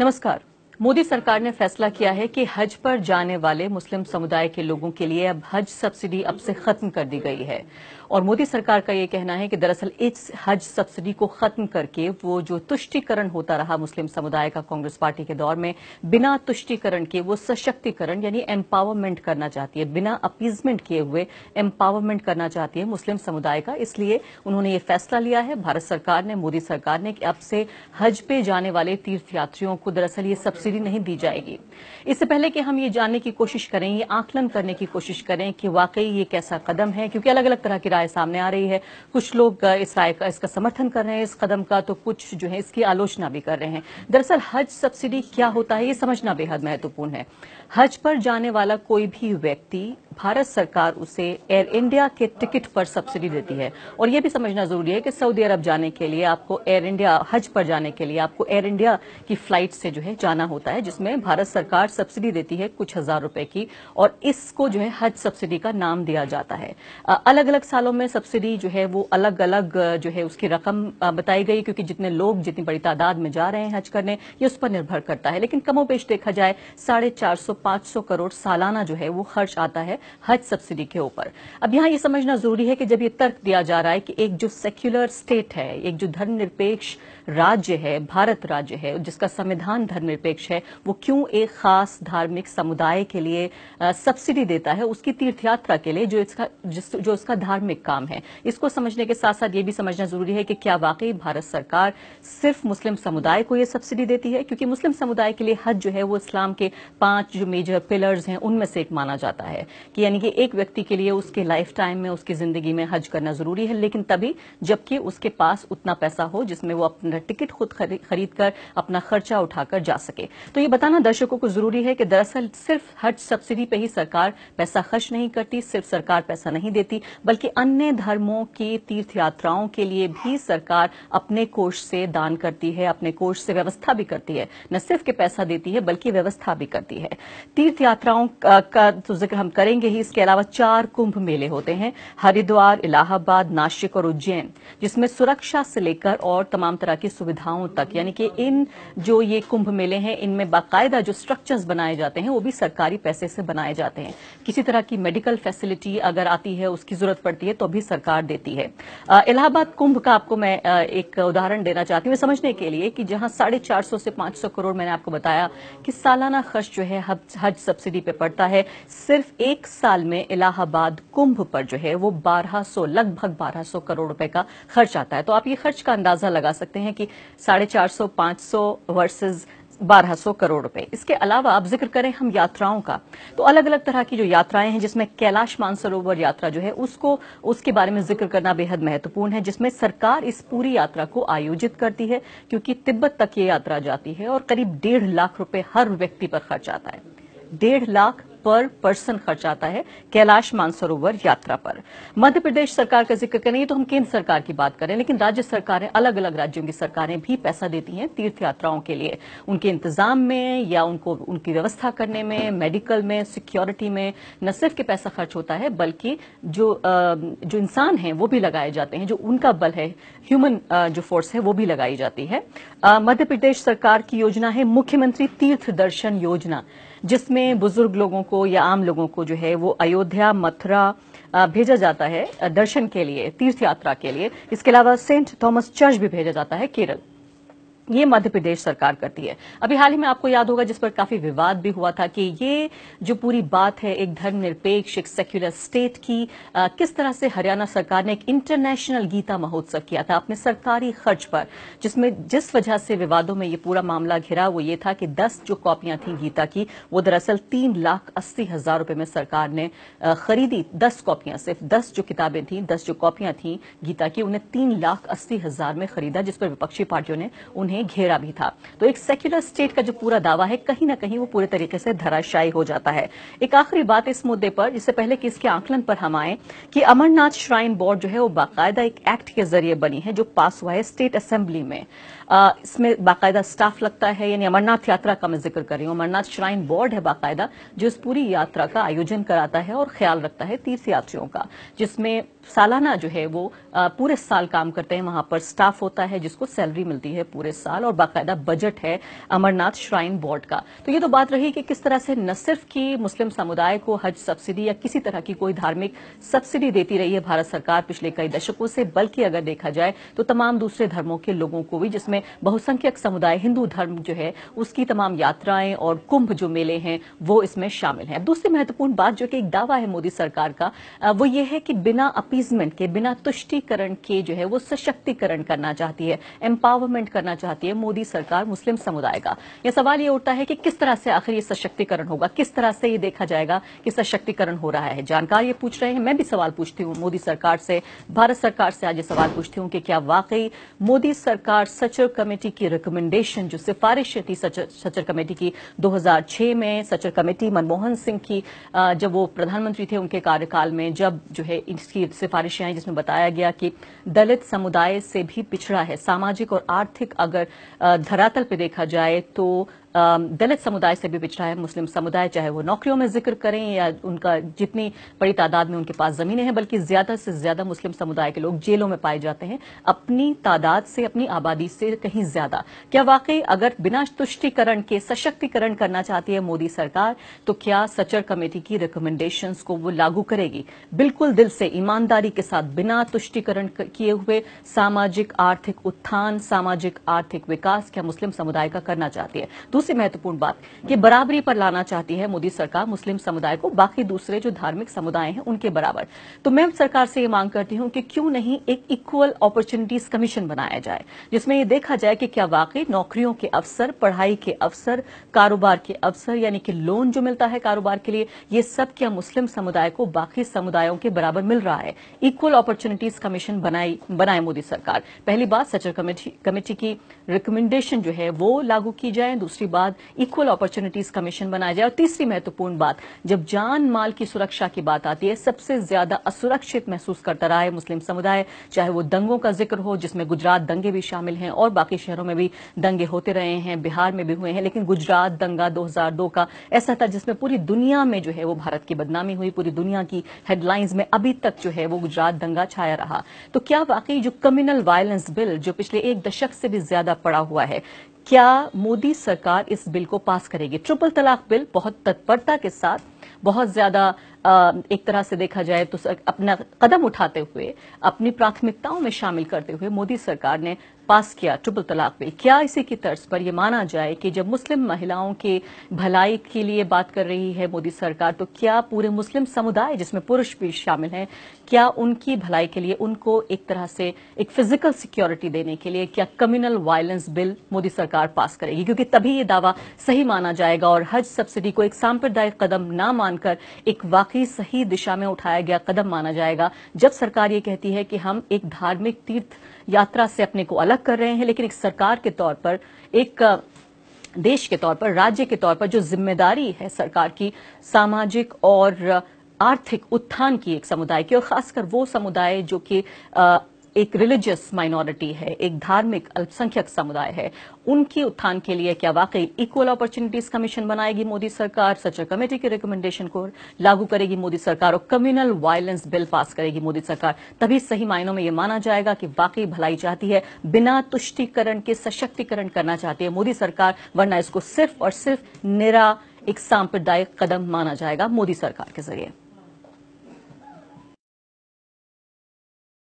नमस्कार मोदी सरकार ने फैसला किया है कि हज पर जाने वाले मुस्लिम समुदाय के लोगों के लिए अब हज सब्सिडी अब से खत्म कर दी गई है और मोदी सरकार का ये कहना है कि दरअसल इस हज सब्सिडी को खत्म करके वो जो तुष्टिकरण होता रहा मुस्लिम समुदाय का कांग्रेस पार्टी के दौर में बिना तुष्टिकरण के वो सशक्तिकरण यानी एम्पावरमेंट करना चाहती है बिना अपीजमेंट किए हुए एम्पावरमेंट करना चाहती है मुस्लिम समुदाय का इसलिए उन्होंने ये फैसला लिया है भारत सरकार ने मोदी सरकार ने कि अब से हज पे जाने वाले तीर्थयात्रियों को दरअसल ये सब्सिडी नहीं दी जाएगी इससे पहले कि हम ये जानने की कोशिश करें ये आकलन करने की कोशिश करें कि वाकई ये कैसा कदम है क्योंकि अलग अलग तरह की राय सामने आ रही है कुछ लोग इस राय का इसका समर्थन कर रहे हैं इस कदम का तो कुछ जो है इसकी आलोचना भी कर रहे हैं दरअसल हज सब्सिडी क्या होता है ये समझना बेहद महत्वपूर्ण है हज पर जाने वाला कोई भी व्यक्ति भारत सरकार उसे एयर इंडिया के टिकट पर सब्सिडी देती है और यह भी समझना जरूरी है कि सऊदी अरब जाने के लिए आपको एयर इंडिया हज पर जाने के लिए आपको एयर इंडिया की फ्लाइट से जो है जाना होता है जिसमें भारत सरकार सब्सिडी देती है कुछ हजार रुपए की और इसको जो है हज सब्सिडी का नाम दिया जाता है अलग अलग सालों में सब्सिडी जो है वो अलग अलग जो है उसकी रकम बताई गई क्योंकि जितने लोग जितनी बड़ी तादाद में जा रहे हैं हज करने ये उस पर निर्भर करता है लेकिन कमोपेश देखा जाए साढ़े चार सौ पांच सौ करोड़ सालाना जो है वो खर्च आता है हज सब्सिडी के ऊपर अब यहां यह समझना जरूरी है कि जब यह तर्क दिया जा रहा है कि एक जो सेक्युलर स्टेट है एक जो धर्मनिरपेक्ष निरपेक्ष राज्य है भारत राज्य है जिसका संविधान धर्मनिरपेक्ष है वो क्यों एक खास धार्मिक समुदाय के लिए सब्सिडी देता है उसकी तीर्थयात्रा के लिए जो इसका जिस जो इसका धार्मिक काम है इसको समझने के साथ साथ ये भी समझना जरूरी है कि क्या वाकई भारत सरकार सिर्फ मुस्लिम समुदाय को यह सब्सिडी देती है क्योंकि मुस्लिम समुदाय के लिए हज जो है वो इस्लाम के पांच जो मेजर पिलर्स हैं उनमें से एक माना जाता है कि यानी कि एक व्यक्ति के लिए उसके लाइफ टाइम में उसकी जिंदगी में हज करना जरूरी है लेकिन तभी जबकि उसके पास उतना पैसा हो जिसमें वो अपने अपना टिकट खुद खरीद कर अपना खर्चा उठाकर जा सके तो ये बताना दर्शकों को जरूरी है कि दरअसल सिर्फ हज सब्सिडी पे ही सरकार पैसा खर्च नहीं करती सिर्फ सरकार पैसा नहीं देती बल्कि अन्य धर्मों की तीर्थ यात्राओं के लिए भी सरकार अपने कोष से दान करती है अपने कोष से व्यवस्था भी करती है न सिर्फ के पैसा देती है बल्कि व्यवस्था भी करती है तीर्थ यात्राओं का तो जिक्र हम करेंगे ही इसके अलावा चार कुंभ मेले होते हैं हरिद्वार इलाहाबाद नाशिक और उज्जैन जिसमें सुरक्षा से लेकर और तमाम तरह की की सुविधाओं तक यानी कि इन जो ये कुंभ मेले हैं इनमें बाकायदा जो स्ट्रक्चर्स बनाए जाते हैं वो भी सरकारी पैसे से बनाए जाते हैं किसी तरह की मेडिकल फैसिलिटी अगर आती है उसकी जरूरत पड़ती है तो भी सरकार देती है इलाहाबाद कुंभ का आपको मैं एक उदाहरण देना चाहती हूँ समझने के लिए कि जहां साढ़े चार सौ से पांच सौ करोड़ मैंने आपको बताया कि सालाना खर्च जो है हज सब्सिडी पे पड़ता है सिर्फ एक साल में इलाहाबाद कुंभ पर जो है वो बारह सौ लगभग बारह सौ करोड़ रुपए का खर्च आता है तो आप ये खर्च का अंदाजा लगा सकते हैं कि साढ़े चार सौ पांच सौ वर्सेज बारह सौ करोड़ रुपए इसके अलावा आप जिक्र करें हम यात्राओं का तो अलग अलग तरह की जो यात्राएं हैं जिसमें कैलाश मानसरोवर यात्रा जो है उसको उसके बारे में जिक्र करना बेहद महत्वपूर्ण है जिसमें सरकार इस पूरी यात्रा को आयोजित करती है क्योंकि तिब्बत तक ये यात्रा जाती है और करीब डेढ़ लाख रुपए हर व्यक्ति पर खर्च आता है डेढ़ लाख पर पर्सन खर्च आता है कैलाश मानसरोवर यात्रा पर मध्य प्रदेश सरकार का जिक्र करें तो हम केंद्र सरकार की बात करें लेकिन राज्य सरकारें अलग अलग राज्यों की सरकारें भी पैसा देती हैं तीर्थ यात्राओं के लिए उनके इंतजाम में या उनको उनकी व्यवस्था करने में मेडिकल में सिक्योरिटी में न सिर्फ के पैसा खर्च होता है बल्कि जो जो इंसान है वो भी लगाए जाते हैं जो उनका बल है ह्यूमन जो फोर्स है वो भी लगाई जाती है मध्य प्रदेश सरकार की योजना है मुख्यमंत्री तीर्थ दर्शन योजना जिसमें बुजुर्ग लोगों को या आम लोगों को जो है वो अयोध्या मथुरा भेजा जाता है दर्शन के लिए तीर्थ यात्रा के लिए इसके अलावा सेंट थॉमस चर्च भी भेजा जाता है केरल ये मध्य प्रदेश सरकार करती है अभी हाल ही में आपको याद होगा जिस पर काफी विवाद भी हुआ था कि ये जो पूरी बात है एक धर्मनिरपेक्ष एक सेक्युलर स्टेट की आ, किस तरह से हरियाणा सरकार ने एक इंटरनेशनल गीता महोत्सव किया था अपने सरकारी खर्च पर जिसमें जिस वजह से विवादों में ये पूरा मामला घिरा वो ये था कि दस जो कॉपियां थी गीता की वो दरअसल तीन लाख अस्सी हजार रुपए में सरकार ने खरीदी दस कॉपियां सिर्फ दस जो किताबें थी दस जो कॉपियां थी गीता की उन्हें तीन लाख अस्सी हजार में खरीदा जिस पर विपक्षी पार्टियों ने उन्हें उन्हें घेरा भी था तो एक सेक्युलर स्टेट का जो पूरा दावा है कहीं ना कहीं वो पूरे तरीके से धराशायी हो जाता है एक आखिरी बात इस मुद्दे पर इससे पहले कि इसके आंकलन पर हम आए कि अमरनाथ श्राइन बोर्ड जो है वो बाकायदा एक एक्ट के जरिए बनी है जो पास हुआ है स्टेट असेंबली में इसमें बाकायदा स्टाफ लगता है यानी अमरनाथ यात्रा का मैं जिक्र कर रही हूँ अमरनाथ श्राइन बोर्ड है बाकायदा जो इस पूरी यात्रा का आयोजन कराता है और ख्याल रखता है तीर्थ यात्रियों का जिसमें सालाना जो है वो पूरे साल काम करते हैं वहां पर स्टाफ होता है जिसको सैलरी मिलती है पूरे साल और बाकायदा बजट है अमरनाथ श्राइन बोर्ड का तो ये तो बात रही कि किस तरह से न सिर्फ कि मुस्लिम समुदाय को हज सब्सिडी या किसी तरह की कोई धार्मिक सब्सिडी देती रही है भारत सरकार पिछले कई दशकों से बल्कि अगर देखा जाए तो तमाम दूसरे धर्मों के लोगों को भी जिसमें में बहुसंख्यक समुदाय हिंदू धर्म जो है उसकी तमाम यात्राएं और कुंभ जो मेले हैं वो इसमें शामिल हैं दूसरी महत्वपूर्ण बात जो कि एक दावा है मोदी सरकार का वो ये है कि बिना अपीजमेंट के बिना तुष्टिकरण के जो है वो सशक्तिकरण करना चाहती है एम्पावरमेंट करना चाहती है मोदी सरकार मुस्लिम समुदाय का यह सवाल ये उठता है कि किस तरह से आखिर ये सशक्तिकरण होगा किस तरह से ये देखा जाएगा कि सशक्तिकरण हो रहा है जानकार ये पूछ रहे हैं मैं भी सवाल पूछती हूँ मोदी सरकार से भारत सरकार से आज ये सवाल पूछती हूँ कि क्या वाकई मोदी सरकार सच सचर कमेटी की रिकमेंडेशन जो सिफारिश थी सचर, सचर कमेटी की 2006 में सचर कमेटी मनमोहन सिंह की जब वो प्रधानमंत्री थे उनके कार्यकाल में जब जो है इसकी सिफारिशें आई जिसमें बताया गया कि दलित समुदाय से भी पिछड़ा है सामाजिक और आर्थिक अगर धरातल पर देखा जाए तो दलित समुदाय से भी पिछड़ा है मुस्लिम समुदाय चाहे वो नौकरियों में जिक्र करें या उनका जितनी बड़ी तादाद में उनके पास ज़मीनें हैं बल्कि ज़्यादा से ज़्यादा मुस्लिम समुदाय के लोग जेलों में पाए जाते हैं अपनी तादाद से अपनी आबादी से कहीं ज़्यादा क्या वाकई अगर बिना तुष्टिकरण के सशक्तिकरण करना चाहती है मोदी सरकार तो क्या सचर कमेटी की रिकमेंडेशन को वो लागू करेगी बिल्कुल दिल से ईमानदारी के साथ बिना तुष्टिकरण किए हुए सामाजिक आर्थिक उत्थान सामाजिक आर्थिक विकास क्या मुस्लिम समुदाय का करना चाहती है दूसरी सबसे महत्वपूर्ण बात कि बराबरी पर लाना चाहती है मोदी सरकार मुस्लिम समुदाय को बाकी दूसरे जो धार्मिक समुदाय हैं उनके बराबर तो मैं सरकार से ये मांग करती हूं कि क्यों नहीं एक इक्वल अपॉर्चुनिटीज कमीशन बनाया जाए जिसमें ये देखा जाए कि क्या वाकई नौकरियों के अवसर पढ़ाई के अवसर कारोबार के अवसर यानी कि लोन जो मिलता है कारोबार के लिए ये सब क्या मुस्लिम समुदाय को बाकी समुदायों के बराबर मिल रहा है इक्वल अपॉर्चुनिटीज कमीशन बनाए मोदी सरकार पहली बात सचर कमेटी की रिकमेंडेशन जो है वो लागू की जाए दूसरी बाद इक्वल अपॉर्चुनिटीज कमीशन बनाया जाए और तीसरी महत्वपूर्ण बात जब जान माल की सुरक्षा की बात आती है सबसे ज्यादा असुरक्षित महसूस करता रहा है मुस्लिम समुदाय चाहे वो दंगों का जिक्र हो जिसमें गुजरात दंगे भी शामिल हैं और बाकी शहरों में भी दंगे होते रहे हैं बिहार में भी हुए हैं लेकिन गुजरात दंगा दो का ऐसा था जिसमें पूरी दुनिया में जो है वो भारत की बदनामी हुई पूरी दुनिया की हेडलाइंस में अभी तक जो है वो गुजरात दंगा छाया रहा तो क्या वाकई जो कम्युनल वायलेंस बिल जो पिछले एक दशक से भी ज्यादा पड़ा हुआ है क्या मोदी सरकार इस बिल को पास करेगी ट्रिपल तलाक बिल बहुत तत्परता के साथ बहुत ज्यादा एक तरह से देखा जाए तो अपना कदम उठाते हुए अपनी प्राथमिकताओं में शामिल करते हुए मोदी सरकार ने पास किया ट्रिपल तलाक बिल क्या इसी की तर्ज पर यह माना जाए कि जब मुस्लिम महिलाओं के भलाई के लिए बात कर रही है मोदी सरकार तो क्या पूरे मुस्लिम समुदाय जिसमें पुरुष भी शामिल हैं क्या उनकी भलाई के लिए उनको एक तरह से एक फिजिकल सिक्योरिटी देने के लिए क्या कम्युनल वायलेंस बिल मोदी सरकार पास करेगी क्योंकि तभी यह दावा सही माना जाएगा और हज सब्सिडी को एक सांप्रदायिक कदम न मानकर एक वाकई ही सही दिशा में उठाया गया कदम माना जाएगा जब सरकार ये कहती है कि हम एक धार्मिक तीर्थ यात्रा से अपने को अलग कर रहे हैं लेकिन एक सरकार के तौर पर एक देश के तौर पर राज्य के तौर पर जो जिम्मेदारी है सरकार की सामाजिक और आर्थिक उत्थान की एक समुदाय की और खासकर वो समुदाय जो कि एक रिलीजियस माइनॉरिटी है एक धार्मिक अल्पसंख्यक समुदाय है उनकी उत्थान के लिए क्या वाकई इक्वल अपॉर्चुनिटीज कमीशन बनाएगी मोदी सरकार सच कमेटी के रिकमेंडेशन को लागू करेगी मोदी सरकार और कम्युनल वायलेंस बिल पास करेगी मोदी सरकार तभी सही मायनों में यह माना जाएगा कि वाकई भलाई चाहती है बिना तुष्टिकरण के सशक्तिकरण करना चाहती है मोदी सरकार वरना इसको सिर्फ और सिर्फ निरा एक सांप्रदायिक कदम माना जाएगा मोदी सरकार के जरिए